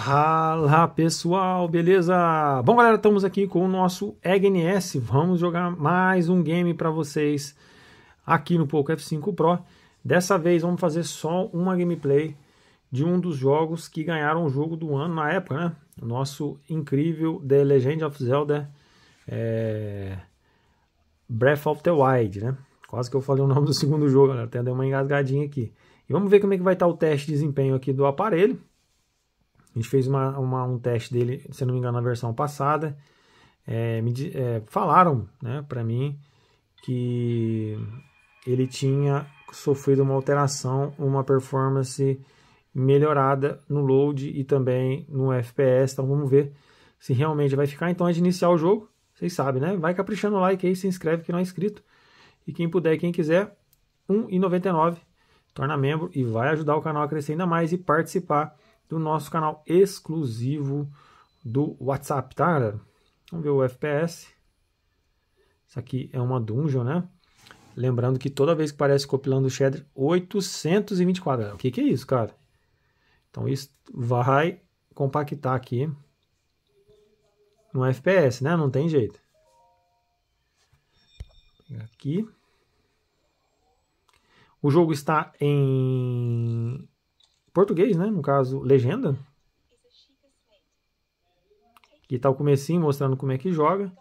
Fala pessoal, beleza? Bom, galera, estamos aqui com o nosso EGNS. Vamos jogar mais um game para vocês aqui no Poco F5 Pro. Dessa vez vamos fazer só uma gameplay de um dos jogos que ganharam o jogo do ano na época, né? O nosso incrível The Legend of Zelda é... Breath of the Wild, né? Quase que eu falei o nome do segundo jogo, galera. Até dei uma engasgadinha aqui. E vamos ver como é que vai estar tá o teste de desempenho aqui do aparelho. A gente fez uma, uma, um teste dele, se não me engano, na versão passada. É, me, é, falaram né, para mim que ele tinha sofrido uma alteração, uma performance melhorada no load e também no FPS. Então vamos ver se realmente vai ficar. Então é de iniciar o jogo, vocês sabem, né? Vai caprichando o like aí, se inscreve que não é inscrito. E quem puder, quem quiser, R$1,99, torna membro e vai ajudar o canal a crescer ainda mais e participar do nosso canal exclusivo do WhatsApp, tá, galera? Vamos ver o FPS. Isso aqui é uma dungeon, né? Lembrando que toda vez que aparece copilando o shader, 824, galera. O que, que é isso, cara? Então isso vai compactar aqui no FPS, né? Não tem jeito. Aqui. O jogo está em português, né? No caso, legenda. E tá o comecinho mostrando como é que joga.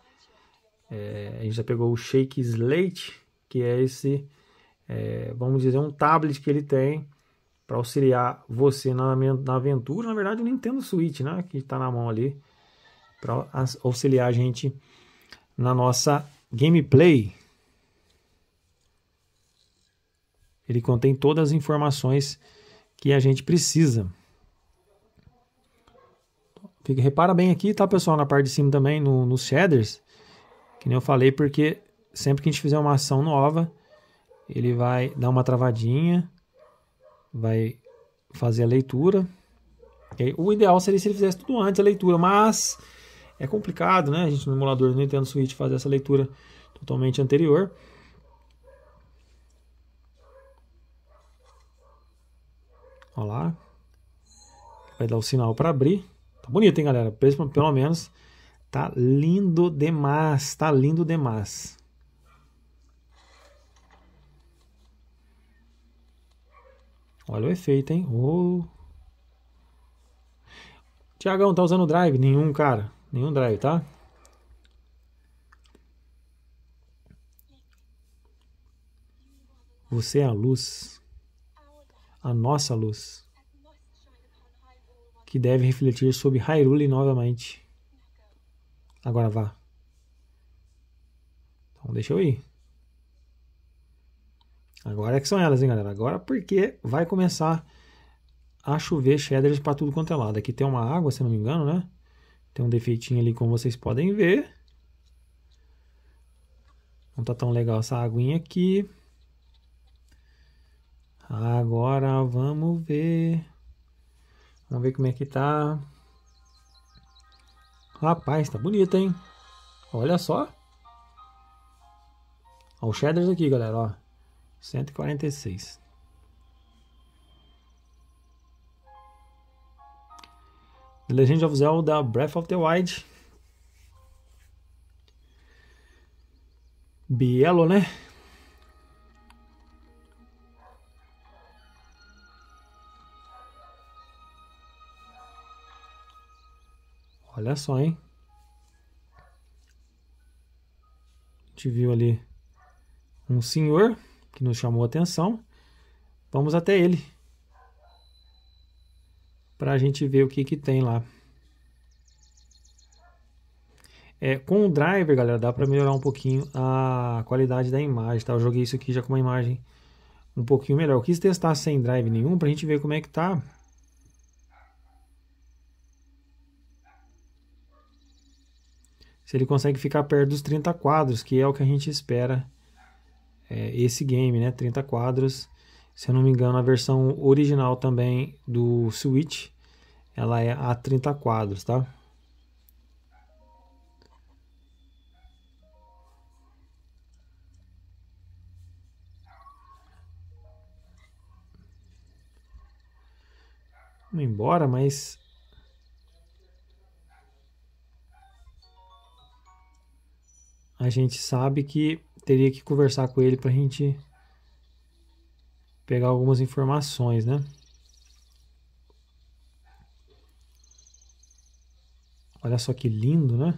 É, a gente já pegou o Shake Slate, que é esse, é, vamos dizer, um tablet que ele tem para auxiliar você na, na aventura. Na verdade, o Nintendo Switch, né? Que está na mão ali para auxiliar a gente na nossa gameplay. Ele contém todas as informações que a gente precisa. Fica, repara bem aqui, tá, pessoal, na parte de cima também, no, nos shaders, que nem eu falei, porque sempre que a gente fizer uma ação nova, ele vai dar uma travadinha, vai fazer a leitura. O ideal seria se ele fizesse tudo antes a leitura, mas é complicado, né? A gente no emulador do Nintendo Switch fazer essa leitura totalmente anterior. Olha lá. Vai dar o sinal para abrir. Tá bonito, hein, galera? Pelo menos tá lindo demais. Tá lindo demais. Olha o efeito, hein? Oh. Tiagão, tá usando drive? Nenhum, cara. Nenhum drive, tá? Você é a luz a nossa luz, que deve refletir sobre Hyrule novamente. Agora vá. Então deixa eu ir. Agora é que são elas, hein, galera? Agora porque vai começar a chover shaders para tudo quanto é lado. Aqui tem uma água, se não me engano, né? Tem um defeitinho ali, como vocês podem ver. Não tá tão legal essa aguinha aqui. Agora vamos ver. Vamos ver como é que tá. Rapaz, tá bonito, hein? Olha só. Olha o Shaders aqui, galera, ó. 146. The Legend of Zelda Breath of the Wild. Bielo, né? Olha só, hein? A gente viu ali um senhor que nos chamou a atenção. Vamos até ele para a gente ver o que, que tem lá. É, com o driver, galera, dá para melhorar um pouquinho a qualidade da imagem, tá? Eu joguei isso aqui já com uma imagem um pouquinho melhor. Eu quis testar sem drive nenhum para a gente ver como é que tá se ele consegue ficar perto dos 30 quadros, que é o que a gente espera é, esse game, né? 30 quadros. Se eu não me engano, a versão original também do Switch, ela é a 30 quadros, tá? Vamos embora, mas gente sabe que teria que conversar com ele para a gente pegar algumas informações, né? Olha só que lindo, né?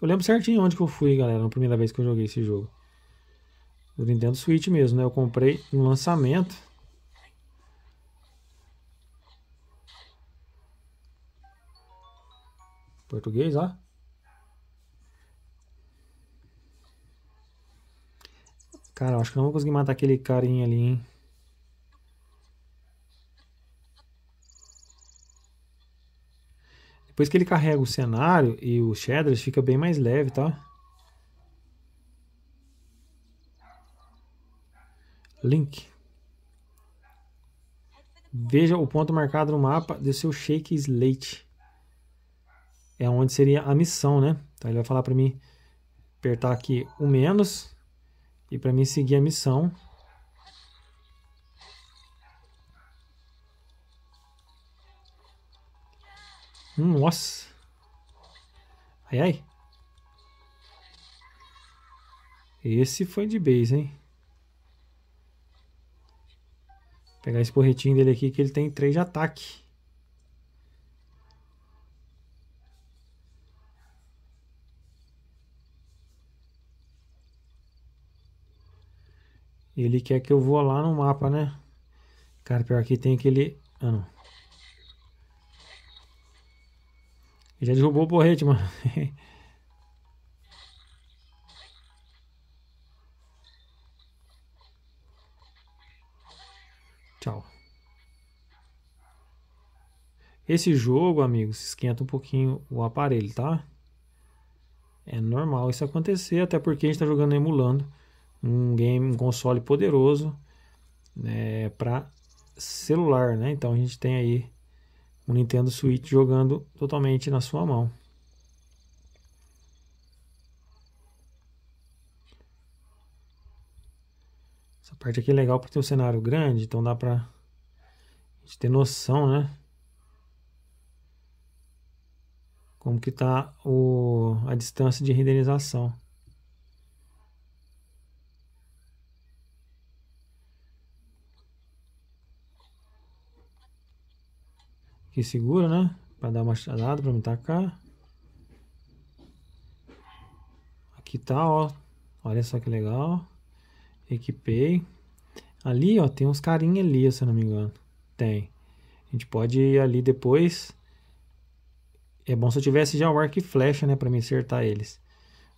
Eu lembro certinho onde que eu fui, galera, na primeira vez que eu joguei esse jogo. Do Nintendo Switch mesmo, né? Eu comprei no lançamento. português, ó. Cara, acho que não vou conseguir matar aquele carinha ali, hein. Depois que ele carrega o cenário e o shaders, fica bem mais leve, tá? Link. Veja o ponto marcado no mapa do seu Shake Slate é onde seria a missão, né? Então ele vai falar para mim apertar aqui o menos e para mim seguir a missão. Hum, nossa! Ai ai! Esse foi de base, hein? Vou pegar esse porretinho dele aqui que ele tem 3 de ataque. Ele quer que eu vou lá no mapa, né? Cara, pior que tem aquele... Ah, não. Ele já derrubou o porrete, mano. Tchau. Esse jogo, amigos, esquenta um pouquinho o aparelho, tá? É normal isso acontecer, até porque a gente tá jogando emulando um game, um console poderoso né, para celular, né? Então a gente tem aí o um Nintendo Switch jogando totalmente na sua mão. Essa parte aqui é legal porque tem um cenário grande, então dá para a gente ter noção, né? Como que tá o, a distância de renderização. que segura, né? Para dar uma chadada, para me tacar. Aqui tá, ó. Olha só que legal. Equipei. Ali, ó, tem uns carinha ali, se eu não me engano. Tem. A gente pode ir ali depois. É bom se eu tivesse já o arco e flecha, né? Pra me acertar eles.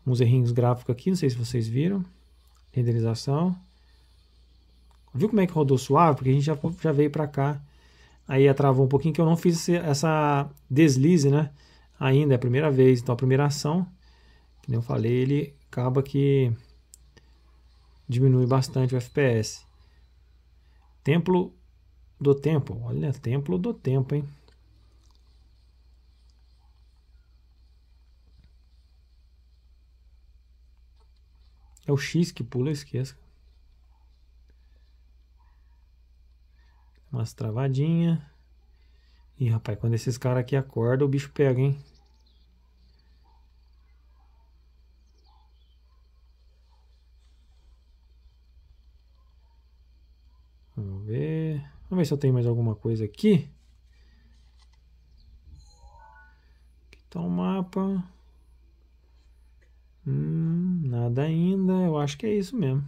Uns errinhos gráficos aqui, não sei se vocês viram. Renderização. Viu como é que rodou suave? Porque a gente já, já veio pra cá Aí travou um pouquinho que eu não fiz essa deslize, né? Ainda é a primeira vez, então a primeira ação, que eu falei, ele acaba que diminui bastante o FPS. Templo do Tempo, olha, Templo do Tempo, hein? É o X que pula, esqueça. Umas travadinhas. Ih, rapaz, quando esses caras aqui acordam, o bicho pega, hein? Vamos ver. Vamos ver se eu tenho mais alguma coisa aqui. Aqui tá o mapa. Hum, nada ainda. Eu acho que é isso mesmo.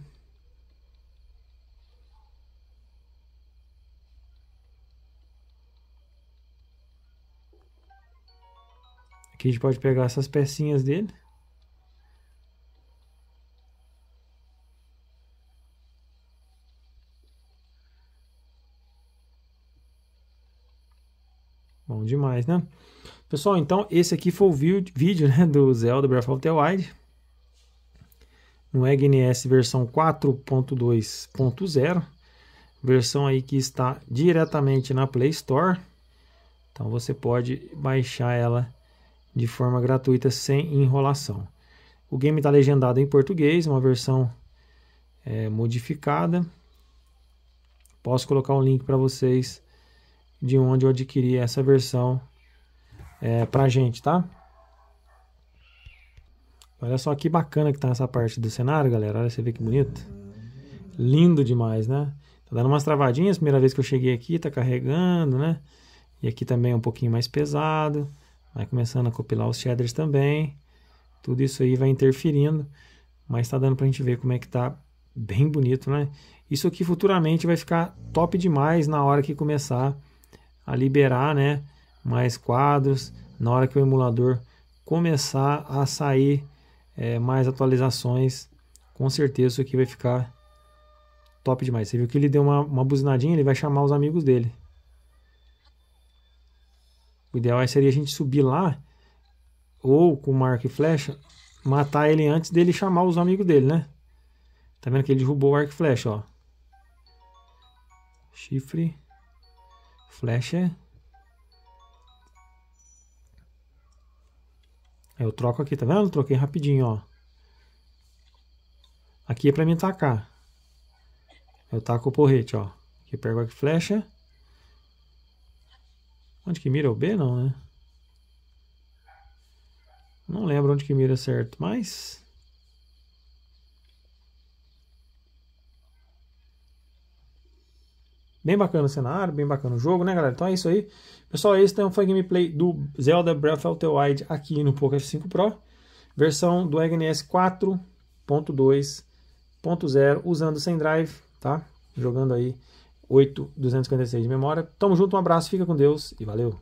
Aqui a gente pode pegar essas pecinhas dele. Bom demais, né? Pessoal, então esse aqui foi o vídeo né, do Zelda Breath of the Wild no EGNS versão 4.2.0, versão aí que está diretamente na Play Store. Então você pode baixar ela de forma gratuita, sem enrolação. O game está legendado em português, uma versão é, modificada. Posso colocar um link para vocês de onde eu adquiri essa versão é, para gente, tá? Olha só que bacana que está essa parte do cenário, galera. Olha, você vê que bonito. Lindo demais, né? Tá dando umas travadinhas. Primeira vez que eu cheguei aqui, tá carregando, né? E aqui também é um pouquinho mais pesado. Vai começando a copilar os shaders também. Tudo isso aí vai interferindo, mas está dando para a gente ver como é que tá bem bonito, né? Isso aqui futuramente vai ficar top demais na hora que começar a liberar, né? Mais quadros, na hora que o emulador começar a sair é, mais atualizações, com certeza isso aqui vai ficar top demais. Você viu que ele deu uma, uma buzinadinha, ele vai chamar os amigos dele. O ideal é seria a gente subir lá, ou com o arco e flecha, matar ele antes dele chamar os amigos dele, né? Tá vendo que ele derrubou o arco e flecha, ó. Chifre. Flecha. É, eu troco aqui, tá vendo? troquei rapidinho, ó. Aqui é pra mim tacar. Eu taco o porrete, ó. Aqui eu pego a flecha. Onde que mira? É o B não, né? Não lembro onde que mira certo, mas... Bem bacana o cenário, bem bacana o jogo, né, galera? Então é isso aí. Pessoal, esse foi o gameplay do Zelda Breath of the Wild aqui no Poco F5 Pro. Versão do EGNS 4.2.0 usando sem drive, tá? Jogando aí 256 de memória. Tamo junto, um abraço, fica com Deus e valeu!